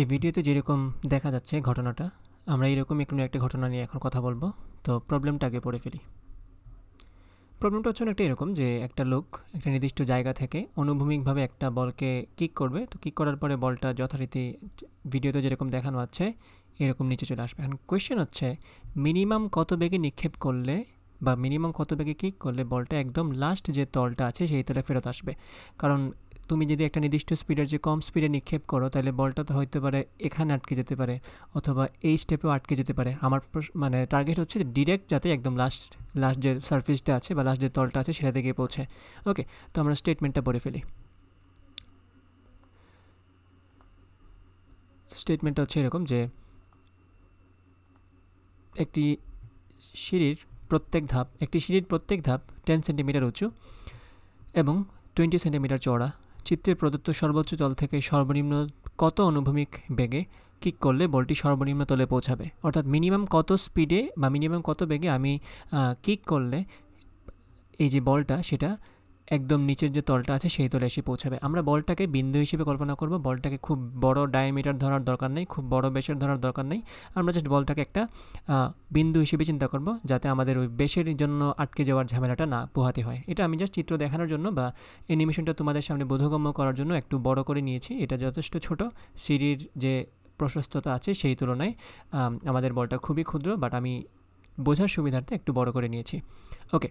এই ভিডিওতে যেরকম দেখা যাচ্ছে ঘটনাটা আমরা এরকম একটু একটা ঘটনা নিয়ে এখন কথা বলবো তো প্রবলেমটা আগে পড়ে ফেলি প্রবলেমটা হচ্ছে একটা এরকম যে একটা লোক একটা নির্দিষ্ট জায়গা থেকে অনুভূমিকভাবে একটা বলকে কিক করবে তো কিক করার পরে বলটা যথারীতি ভিডিওতে যেরকম দেখানো আছে এরকম নিচে চলে আসবে এখন কোয়েশ্চেন হচ্ছে মিনিমাম কত বেগে নিক্ষেপ করলে বা মিনিমাম কত বেগে কিক করলে বলটা একদম লাস্ট যে তলটা আছে সেই তলে ফেরত আসবে কারণ তুমি যদি একটা নির্দিষ্ট স্পিডের যে কম স্পিডে নিক্ষেপ করো তাহলে বলটা তো হইতে পারে এখানে আটকে যেতে পারে অথবা এই স্টেপেও আটকে যেতে পারে আমার মানে টার্গেট হচ্ছে ডিরেক্ট যাতে একদম লাস্ট লাস্ট যে সার্ফেসটা আছে বা লাস্ট যে তলটা আছে সেটা থেকে পৌঁছে ওকে তো আমরা স্টেটমেন্টটা পড়ে ফেলি স্টেটমেন্টটা হচ্ছে এরকম যে একটি সিঁড়ির প্রত্যেক ধাপ একটি সিঁড়ির প্রত্যেক ধাপ টেন সেন্টিমিটার উঁচু এবং টোয়েন্টি সেন্টিমিটার চওড়া চিত্রে প্রদত্ত সর্বোচ্চ তল থেকে সর্বনিম্ন কত অনুভূমিক বেগে কিক করলে বলটি সর্বনিম্ন তলে পৌঁছাবে অর্থাৎ মিনিমাম কত স্পিডে বা মিনিমাম কত বেগে আমি কিক করলে এই যে বলটা সেটা একদম নিচের যে তলটা আছে সেই তলে এসে পৌঁছাবে আমরা বলটাকে বিন্দু হিসেবে কল্পনা করব বলটাকে খুব বড় ডায়ামিটার ধরার দরকার নেই খুব বড় বেশের ধরার দরকার নেই আমরা জাস্ট বলটাকে একটা বিন্দু হিসেবে চিন্তা করব যাতে আমাদের ওই বেশের জন্য আটকে যাওয়ার ঝামেলাটা না পোহাতে হয় এটা আমি জাস্ট চিত্র দেখানোর জন্য বা অ্যানিমেশনটা তোমাদের সামনে বোধগম্য করার জন্য একটু বড় করে নিয়েছি এটা যথেষ্ট ছোট সিঁড়ির যে প্রশস্ততা আছে সেই তুলনায় আমাদের বলটা খুবই ক্ষুদ্র বাট আমি বোঝার সুবিধার্থে একটু বড় করে নিয়েছি ওকে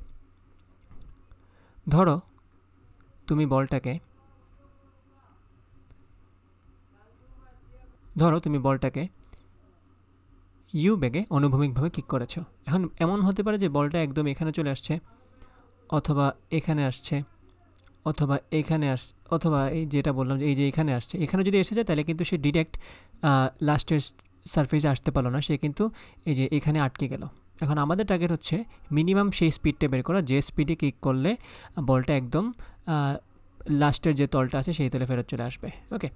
ধরো তুমি বলটাকে ধরো তুমি বলটাকে ইউ বেগে অনুভূমিকভাবে কিক করেছো এখন এমন হতে পারে যে বলটা একদম এখানে চলে আসছে অথবা এখানে আসছে অথবা এখানে আস অথবা এই যেটা বললাম যে এই যে এখানে আসছে এখানে যদি এসে যায় তাহলে কিন্তু সে ডিরেক্ট লাস্টের সারফেসে আসতে পারলো না সে কিন্তু এই যে এখানে আটকে গেল এখন আমাদের টার্গেট হচ্ছে মিনিমাম সেই স্পিডটা বের করা যে স্পিডে কিক করলে বলটা একদম লাস্টের যে তলটা আছে সেই তলে ফেরত চলে আসবে ওকে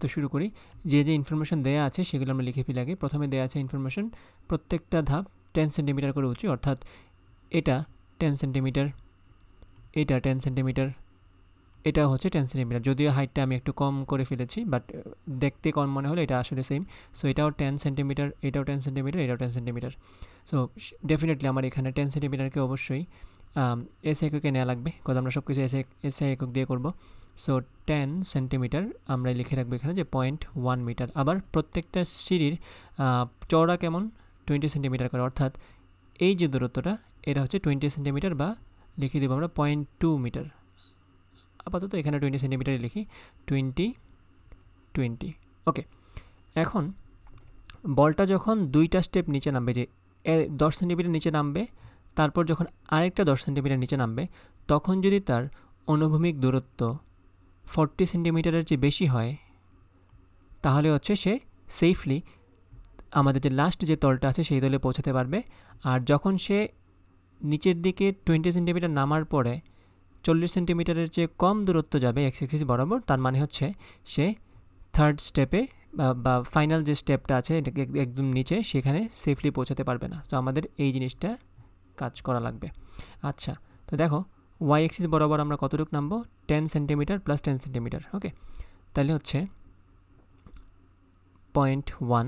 তো শুরু করি যে যে ইনফরমেশন দেয়া আছে সেগুলো আমরা লিখে ফেলি আগে প্রথমে দেয়া আছে ইনফরমেশন প্রত্যেকটা ধাপ টেন সেন্টিমিটার করে উঁচু অর্থাৎ এটা টেন সেন্টিমিটার এটা টেন সেন্টিমিটার এটা হচ্ছে টেন সেন্টিমিটার যদিও হাইটটা আমি একটু কম করে ফেলেছি বাট দেখতে কম মনে হলো এটা আসলে সেম সো এটাও টেন সেন্টিমিটার এটাও টেন সেন্টিমিটার এটাও টেন সেন্টিমিটার সো ডেফিনেটলি আমার এখানে টেন সেন্টিমিটারকে অবশ্যই এসে এককে নেওয়া লাগবে কত আমরা সব কিছু এসে এসে একক দিয়ে করব সো টেন সেন্টিমিটার আমরা লিখে রাখবো এখানে যে পয়েন্ট ওয়ান মিটার আবার প্রত্যেকটা সিঁড়ির চওড়া কেমন টোয়েন্টি সেন্টিমিটার করে অর্থাৎ এই যে দূরত্বটা এটা হচ্ছে টোয়েন্টি সেন্টিমিটার বা লিখে দেবো আমরা পয়েন্ট টু মিটার আপাতত এখানে টোয়েন্টি সেন্টিমিটারে লিখি টোয়েন্টি টোয়েন্টি ওকে এখন বলটা যখন দুইটা স্টেপ নিচে নামবে যে দশ সেন্টিমিটার নিচে নামবে তারপর যখন আরেকটা দশ সেন্টিমিটার নিচে নামবে তখন যদি তার অনুভূমিক দূরত্ব ফর্টি সেন্টিমিটারের চেয়ে বেশি হয় তাহলে হচ্ছে সে সেফলি আমাদের যে লাস্ট যে তলটা আছে সেই তলে পৌঁছাতে পারবে আর যখন সে নিচের দিকে টোয়েন্টি সেন্টিমিটার নামার পরে চল্লিশ সেন্টিমিটারের চেয়ে কম দূরত্ব যাবে এক্স এক্সিস বরাবর তার মানে হচ্ছে সে থার্ড স্টেপে বা ফাইনাল যে স্টেপটা আছে একদম নিচে সেখানে সেফলি পৌঁছাতে পারবে না তো আমাদের এই জিনিসটা কাজ করা লাগবে আচ্ছা তো দেখো ওয়াই এক্সিস বরাবর আমরা কতটুকু নামবো ten centimetre plus ten centimetre okay তাহলে হচ্ছে point one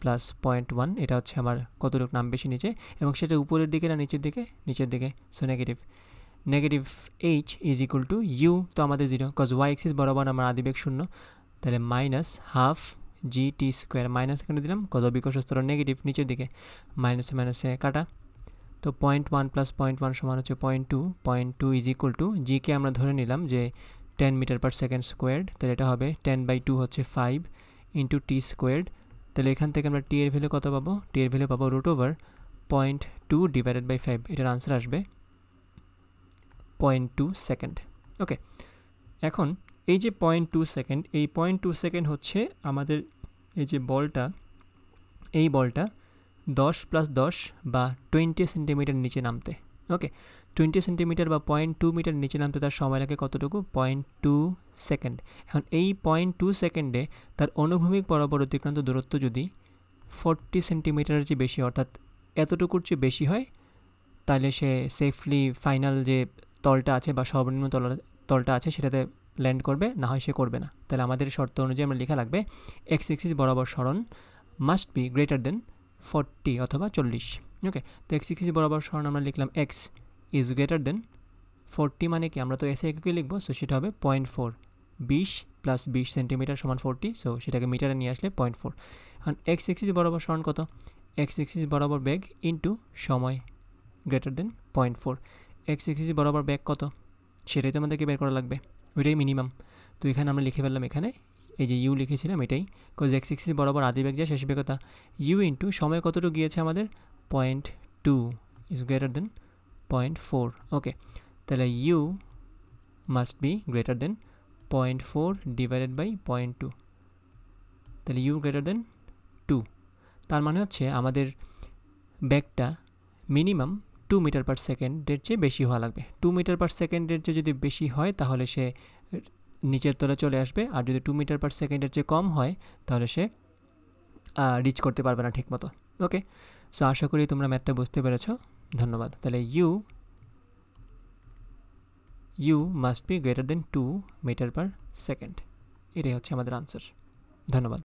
plus point one এটা হচ্ছে আমার কতটুকু নাম বেশি নিচে এবং সেটা উপরের দিকে না নিচের দিকে নিচের দিকে so negative negative H is equal to U তো আমাদের জিরো কজ ওয়াই এক্সিস বরাবর আমার আদিবেগ শূন্য তাহলে minus half G T square minus এখানে দিলাম কজ বিকশস্তর নেগেটিভ নিচের দিকে মাইনাসে মাইনাসে কাটা তো point one plus point one সমান হচ্ছে point two point two is equal to জিকে আমরা ধরে নিলাম যে ten metre per second squared তাহলে এটা হবে টেন বাই টু হচ্ছে ফাইভ ইন্টু টি স্কোয়ার্ড তাহলে এখান থেকে আমরা টি এর ভ্যালু কত পাবো টি এর ভ্যালু পাবো root over point two divided by five এটার আনসার আসবে পয়েন্ট টু সেকেন্ড ওকে এখন এই যে পয়েন্ট টু সেকেন্ড এই পয়েন্ট টু সেকেন্ড হচ্ছে আমাদের এই যে বলটা এই বলটা দশ প্লাস দশ বা টোয়েন্টি সেন্টিমিটার নিচে নামতে ওকে টোয়েন্টি সেন্টিমিটার বা পয়েন্ট টু মিটার নিচে নামতে তার সময় লাগে কতটুকু পয়েন্ট টু সেকেন্ড এখন এই পয়েন্ট টু সেকেন্ডে তার অনুভূমিক বরাবর অতিক্রান্ত দূরত্ব যদি ফোরটি সেন্টিমিটারের চেয়ে বেশি অর্থাৎ এতটুকুর চেয়ে বেশি হয় তাহলে সে সেফলি ফাইনাল যে তলটা আছে বা সর্বনিম্ন তল তলটা আছে সেটাতে ল্যান্ড করবে না হয় সে করবে না তাহলে আমাদের শর্ত অনুযায়ী আমরা লেখা লাগবে এক্স এক্সিস বরাবর সরণ must be greater than forty অথবা চল্লিশ ওকে তো এক্স এক্সিস বরাবর সরণ আমরা লিখলাম X is greater than forty মানে কি আমরা তো এসে এককে লিখব সো সেটা হবে পয়েন্ট ফোর বিশ প্লাস বিশ সেন্টিমিটার সমান ফোরটি সো সেটাকে মিটারে নিয়ে আসলে পয়েন্ট ফোর এখন এক্স এক্সিস বরাবর সরণ কত এক্স এক্সিস বরাবর বেগ ইন্টু সময় greater than point four X axis বরাবর ব্যাক কত সেটাই তো আমাদেরকে বের করা লাগবে ওইটাই মিনিমাম তো এখানে আমরা লিখে ফেললাম এখানে এই যে ইউ লিখেছিলাম এটাই কজ এক্স এক্সিস বরাবর আদি ব্যাগ যায় শেষ বেগতা ইউ ইন্টু সময় কতটুকু গিয়েছে আমাদের point two is greater than point four okay তাহলে U must be greater than point four divided by point two তাহলে ইউ গ্রেটার দেন টু তার মানে হচ্ছে আমাদের ব্যাগটা মিনিমাম টু মিটার পার সেকেন্ডের চেয়ে বেশি হওয়া লাগবে টু মিটার পার সেকেন্ডের চেয়ে যদি বেশি হয় তাহলে সে নিচের তলে চলে আসবে আর যদি টু মিটার পার সেকেন্ডের চেয়ে কম হয় তাহলে সে রিচ করতে পারবে না ঠিকমতো ওকে সো আশা করি তোমরা ম্যাথটা বুঝতে পেরেছ ধন্যবাদ তাহলে U U must be greater than two metre per second এটাই হচ্ছে আমাদের আনসার ধন্যবাদ